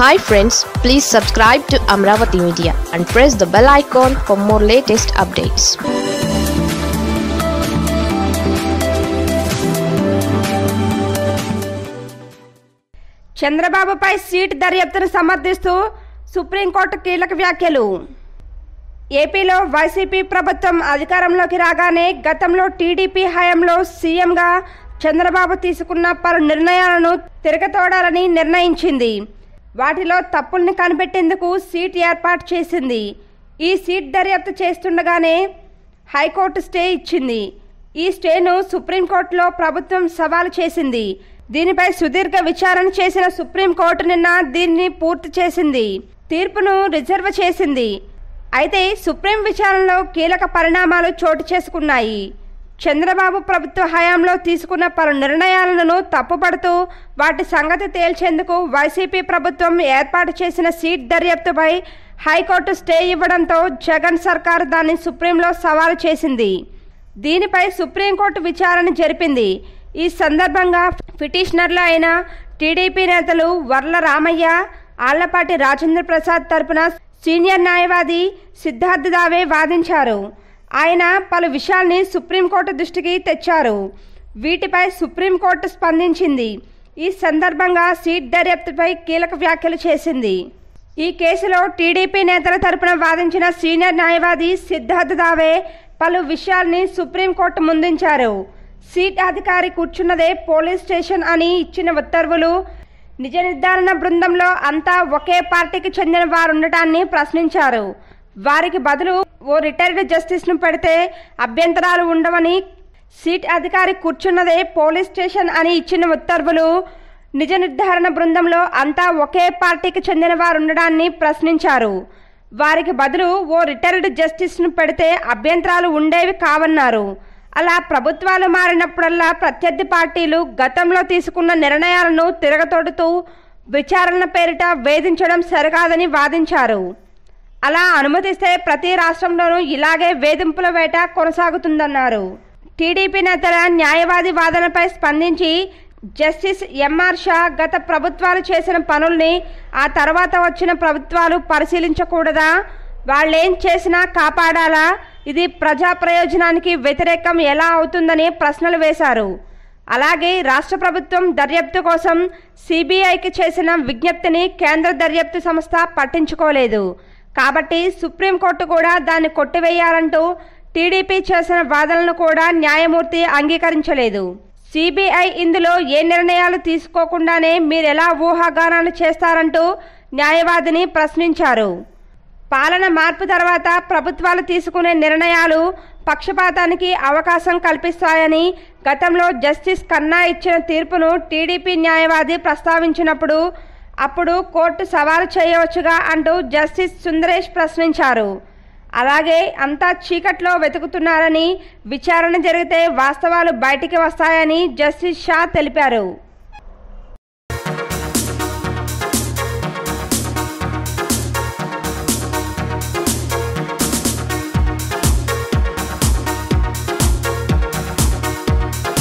hi friends please subscribe to Amaravati media and press the bell icon for more latest updates చంద్రబాబుపై SIT దర్యాప్తును సమర్థిస్తూ supreme court కీలక వ్యాఖ్యలు ఏపీలో వైసీపీ ప్రభుత్వం అధికారంలోకి రాగానే గతంలో టీడీపీ హయాంలో సీఎంగా చంద్రబాబు తీసుకున్న పలు నిర్ణయాలను తిరగతోడాలని నిర్ణయించింది వాటిలో తప్పుల్ని కనిపెట్టేందుకు సీట్ ఏర్పాటు చేసింది ఈ సీట్ దర్యాప్తు చేస్తుండగానే హైకోర్టు స్టే ఇచ్చింది ఈ స్టేను సుప్రీంకోర్టులో ప్రభుత్వం సవాలు చేసింది దీనిపై సుదీర్ఘ విచారణ చేసిన సుప్రీంకోర్టు నిన్న దీన్ని పూర్తి చేసింది తీర్పును రిజర్వ్ చేసింది అయితే సుప్రీం విచారణలో కీలక పరిణామాలు చోటు చేసుకున్నాయి చంద్రబాబు ప్రభుత్వ హయాంలో తీసుకున్న పలు నిర్ణయాలను తప్పుపడుతూ వాటి సంగతి తేల్చేందుకు వైసీపీ ప్రభుత్వం ఏర్పాటు చేసిన సీట్ దర్యాప్తుపై హైకోర్టు స్టే ఇవ్వడంతో జగన్ సర్కారు దాన్ని సుప్రీంలో సవాలు చేసింది దీనిపై సుప్రీంకోర్టు విచారణ జరిపింది ఈ సందర్భంగా పిటిషనర్లు అయిన టీడీపీ నేతలు వర్ల రామయ్య ఆళ్లపాటి రాజేంద్ర ప్రసాద్ తరపున సీనియర్ న్యాయవాది సిద్ధార్థ దావే వాదించారు ఆయన పలు విషయాల్ని సుప్రీంకోర్టు దృష్టికి తెచ్చారు వీటిపై సుప్రీంకోర్టు స్పందించింది ఈ సందర్భంగా సీట్ దర్యాప్తుపై కీలక వ్యాఖ్యలు చేసింది ఈ కేసులో టీడీపీ నేతల తరపున వాదించిన సీనియర్ న్యాయవాది సిద్ధార్థ్ దావే పలు విషయాల్ని సుప్రీంకోర్టు ముందుంచారు సీట్ అధికారి కూర్చున్నదే పోలీస్ స్టేషన్ అని ఇచ్చిన ఉత్తర్వులు నిజ నిర్ధారణ బృందంలో అంతా ఒకే పార్టీకి చెందిన వారుండటాన్ని ప్రశ్నించారు వారికి బదులు ఓ రిటైర్డ్ జస్టిస్ను పెడితే అభ్యంతరాలు ఉండవని సీట్ అధికారి కూర్చున్నదే పోలీస్ స్టేషన్ అని ఇచ్చిన ఉత్తర్వులు నిజ నిర్ధారణ బృందంలో అంతా ఒకే పార్టీకి చెందిన వారు ఉండడాన్ని ప్రశ్నించారు వారికి బదులు ఓ రిటైర్డ్ జస్టిస్ను పెడితే అభ్యంతరాలు ఉండేవి కావన్నారు అలా ప్రభుత్వాలు మారినప్పుడల్లా ప్రత్యర్థి పార్టీలు గతంలో తీసుకున్న నిర్ణయాలను తిరగతొడుతూ విచారణ పేరిట వేధించడం సరికాదని వాదించారు అలా అనుమతిస్తే ప్రతి రాష్ట్రంలోనూ ఇలాగే వేధింపుల వేట కొనసాగుతుందన్నారు టీడీపీ నేతల న్యాయవాది వాదనపై స్పందించి జస్టిస్ ఎంఆర్ షా గత ప్రభుత్వాలు చేసిన పనుల్ని ఆ తర్వాత వచ్చిన ప్రభుత్వాలు పరిశీలించకూడదా వాళ్ళేం చేసినా కాపాడాలా ఇది ప్రజా ప్రయోజనానికి వ్యతిరేకం ఎలా అవుతుందని ప్రశ్నలు వేశారు అలాగే రాష్ట్ర ప్రభుత్వం దర్యాప్తు కోసం సిబిఐకి చేసిన విజ్ఞప్తిని కేంద్ర దర్యాప్తు సంస్థ పట్టించుకోలేదు కాబట్టి సుప్రీంకోర్టు కూడా దాన్ని కొట్టివేయాలంటూ టీడీపీ చేసిన వాదనలను కూడా న్యాయమూర్తి అంగీకరించలేదు సిబిఐ ఇందులో ఏ నిర్ణయాలు తీసుకోకుండానే మీరెలా ఊహాగానాలు చేస్తారంటూ న్యాయవాదిని ప్రశ్నించారు పాలన మార్పు తర్వాత ప్రభుత్వాలు తీసుకునే నిర్ణయాలు పక్షపాతానికి అవకాశం కల్పిస్తాయని గతంలో జస్టిస్ కన్నా ఇచ్చిన తీర్పును టీడీపీ న్యాయవాది ప్రస్తావించినప్పుడు అప్పుడు కోర్టు సవాలు చేయవచ్చుగా అంటూ జస్టిస్ సుందరేష్ ప్రశ్నించారు అలాగే అంతా చీకట్లో వెతుకుతున్నారని విచారణ జరిగితే వాస్తవాలు బయటికి వస్తాయని జస్టిస్ షా తెలిపారు